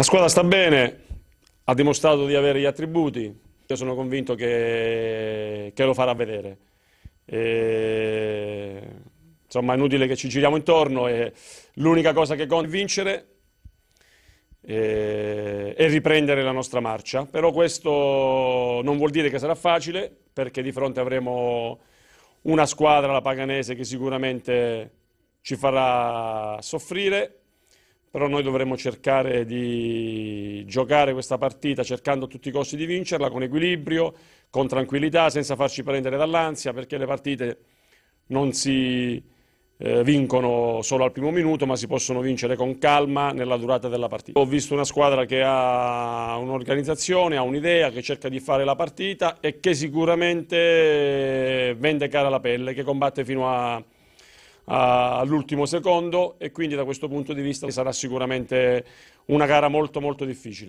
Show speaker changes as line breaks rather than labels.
La squadra sta bene, ha dimostrato di avere gli attributi, io sono convinto che, che lo farà vedere. E, insomma è inutile che ci giriamo intorno, l'unica cosa che conta è vincere e, e riprendere la nostra marcia. Però questo non vuol dire che sarà facile, perché di fronte avremo una squadra, la Paganese, che sicuramente ci farà soffrire però noi dovremmo cercare di giocare questa partita cercando a tutti i costi di vincerla con equilibrio, con tranquillità, senza farci prendere dall'ansia, perché le partite non si eh, vincono solo al primo minuto, ma si possono vincere con calma nella durata della partita. Ho visto una squadra che ha un'organizzazione, ha un'idea, che cerca di fare la partita e che sicuramente eh, vende cara la pelle, che combatte fino a all'ultimo secondo e quindi da questo punto di vista sarà sicuramente una gara molto molto difficile.